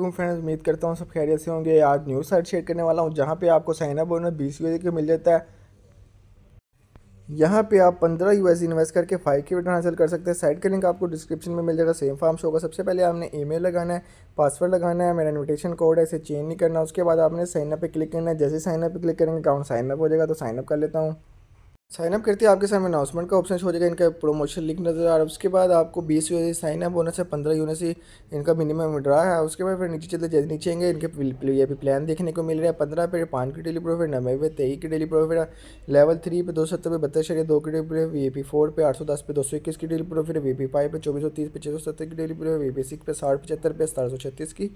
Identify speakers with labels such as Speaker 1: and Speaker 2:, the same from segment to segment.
Speaker 1: friends उम्मीद करता हूँ सब खैरियत से होंगे आज न्यूज़ साइट शेयर करने वाला हूँ जहाँ पे आपको साइन अप बोनस बीस यू के मिल जाता है यहाँ पे आप पंद्रह यू इन्वेस्ट करके फाइव की रिटर्न हासिल कर सकते हैं साइट का लिंक आपको डिस्क्रिप्शन में मिल जाएगा सेम फॉर्म शो का सबसे पहले आपने ई लगाना है पासवर्ड लगाना है मेरा इन्विटेशन कोड है इसे चेंज नहीं करना उसके बाद आपने साइनअप पर क्लिक करना है जैसे साइनअप पर क्लिक करेंगे अकाउंट साइनअप हो जाएगा तो साइनअप कर लेता हूँ साइनअप करते हैं आपके सामने अनाउंसमेंट का ऑप्शन हो जाएगा इनका प्रोमोशन लिंक नजर आ रहा है उसके बाद आपको बीस यूनिट साइन अप बोनस है पंद्रह यूनिट से इनका मिनिमम विड्रा है उसके बाद फिर नीचे चलते जैसे नीचे आएंगे इनके ये भी प्लान देखने को मिल रहा है पंद्रह पे पाँच की डेली प्रॉफिट नब्बे पे तेईस की डेली प्रॉफिट लेवल थ्री पे दो सत्तर पे बत्तर शरीर दो की daily profit V P four पे आठ सौ दस पे दो सौ इक्कीस की daily profit V P five पे चौबीस सौ तीस पे छः सौ सत्तर की daily profit V P six पे साठ पचहत्तर पे सतारह सौ छत्तीस की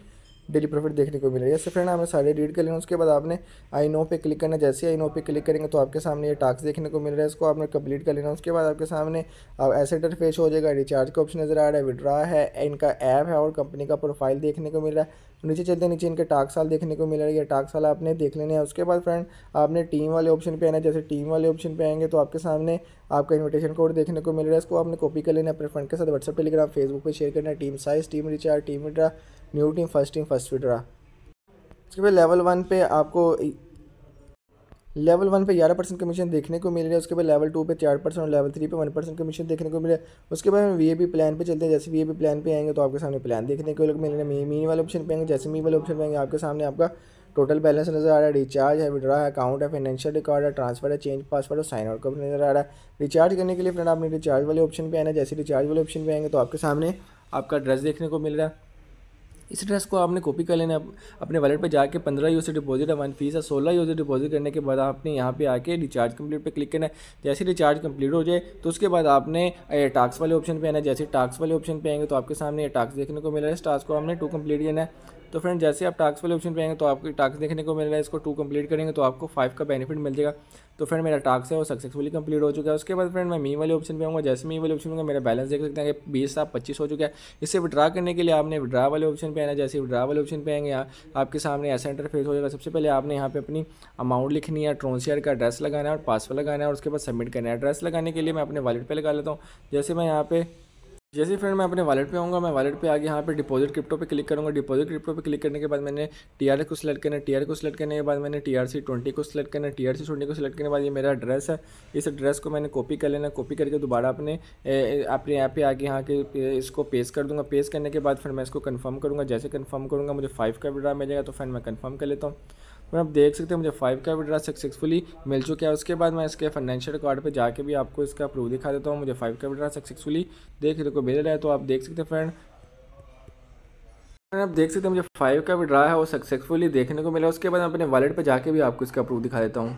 Speaker 1: डेली प्रॉफिट देखने को मिल रही है इससे फ्रेंड हमें सारे रीड कर लेना उसके बाद आपने आई नो पे क्लिक करना जैसे आई नो पे क्लिक करेंगे तो आपके सामने ये टास्क देखने को मिल रहा है इसको आपने कंप्लीट कर लेना उसके बाद आपके सामने आप ऐसे इंटरफेस हो जाएगा रिचार्ज का ऑप्शन नज़र आ रहा है विड्रा है इनका ऐप है और कंपनी का प्रोफाइल देखने को मिल रहा है नीचे चलते हैं नीचे इनके टाक साल देखने को मिल रहा है ये टाक साल आपने देख लेने हैं उसके बाद फ्रेंड आपने टीम वाले ऑप्शन पे आना है जैसे टीम वाले ऑप्शन पे आएंगे तो आपके सामने आपका इन्विटेशन कोड देखने को मिल रहा है इसको आपने कॉपी कर लेना अपने फ्रेंड के साथ व्हाट्सअप टेलीग्राम फेसबुक पर शेयर करना team size team recharge team withdraw new team first team first withdraw उसके बाद लेवल वन पे आपको लेवल वन पे ग्यारह परसेंट कमीशन देखने को मिल रहा है उसके बाद लेवल टू पे चार परसेंट और लेवल थ्री पे वन परसेंट कमीशन देखने को मिल रहा है उसके बाद हम वी प्लान पे चलते हैं जैसे वी प्लान पे आएंगे तो आपके सामने प्लान देखने को मिल रहा है मीन वाले ऑप्शन पे आएंगे जैसे मी वाले ऑप्शन पे आएंगे आपके सामने आपका टोटल बैलेंस नज़र आ रहा है रिचार्ज है विड्रा है अकाउंट है फाइनेंशियल रिकॉर्ड है ट्रांसफर है चेंज पासवर्ड और साइन आउट का नज़र आ रहा है रिचार्ज करने के लिए फ्रेंड आपने रिचार्ज वाले ऑप्शन पे आना जैसे रिचार्ज वाले ऑप्शन पे आएंगे तो आपके सामने
Speaker 2: आपका एड्रेस देखने को मिल रहा है इस ड्रेस को आपने कॉपी कर लेना अपने वॉलेट पर जाके पंद्रह यूज़ डिपॉजिट है वन फीस है सोलह यूज़ डिपॉजिट करने के बाद आपने यहाँ पे आके रिचार्ज कंप्लीट पे क्लिक करना है जैसे रिचार्ज कंप्लीट हो जाए तो उसके बाद आपने टास्क वाले ऑप्शन पे आना है जैसे टास्क वाले ऑप्शन पे आएंगे तो आपके सामने ये टास्क देखने को मिल रहा है इस टास्क को आपने टू कम्प्लीट करना है तो फ्रेंड जैसे आप टास्क वाले ऑप्शन पे आएंगे तो आपको टास्क देखने को मिल रहा है इसको टू कंप्लीट करेंगे तो आपको फाइव का बेनिफिट मिल जाएगा तो फ्रेंड मेरा टास्क है वो सक्सेसफुली कंप्लीट हो चुका है उसके बाद फ्रेंड मैं मी वाले ऑप्शन पे आऊँगा जैसे मी वाले ऑप्शन में मेरा बैलेंस देख सकते हैं बीस साफ पच्चीस हो चुका है इसे विड्रा करने के लिए आपने विड्रा वाले ऑप्शन पर आना जैसे विड्रा वाले ऑप्शन पर आएंगे आपके सामने ऐसा इंटरफेस हो जाएगा सबसे पहले आपने यहाँ पर अपनी अमाउंट लिखनी है ट्रोनसियर का एड्रेस लगाना है और पासवर्ड लगाना है और उसके बाद सबमिट करना है एड्रेस लगाने के लिए मैं अपने वालेट पर लगा लेता हूँ जैसे मैं यहाँ पे जैसे ही फ्रेंड मैं अपने वालेट पे आऊँगा मैं वालेट पे आगे यहाँ पे डिपॉजिट क्रिप्टो पे क्लिक करूँगा डिपॉजिट क्रिप्टो पे क्लिक करने के बाद मैंने टी आर को सिलेक्ट करना टी आर को सिलेक्ट करने के बाद मैंने टी आर सी ट्वेंटी को सिलेक्ट करना टी आर सी ट्वेंटी को सिलेक्ट करने के बाद ये मेरा एड्रेस है इस एड्रेस को मैंने कॉपी कर लेना कॉपी करके दोबारा अपने अपने ऐप पे आगे यहाँ के इसको पेश कर दूँगा पेश करने के बाद फिर मैं इसको कन्फर्म करूँगा जैसे कन्फर्म करूँगा मुझे फाइव का विड्रा मिलेगा तो फिर मैं कन्फर्म कर लेता हूँ मैं आप देख सकते हैं मुझे फाइव का विड्रा सक्सेसफुली मिल चुका है उसके बाद मैं इसके फाइनेंशियल रिकॉर्ड पे जाके भी आपको इसका प्रूफ दिखा देता हूँ मुझे फाइव का विड्रा सक्सेसफुली देख देखो मिल रहा है तो आप देख सकते हैं फ्रेंड आप देख सकते हैं मुझे फाइव का विड्रा है वो सक्सेसफुली देखने को मिला उसके बाद मैं अपने वॉलेट पर जाकर भी आपको इसका प्रूफ दिखा देता हूँ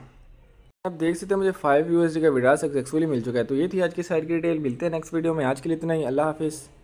Speaker 2: आप देख सकते हैं मुझे फाइव यूएसडी का विड्रा सक्सेसफुली मिल चुका है तो ये थी आज की साइड की डिटेल मिलते हैं नेक्स्ट वीडियो में आज के लिए इतना ही अल्लाह हाफिज़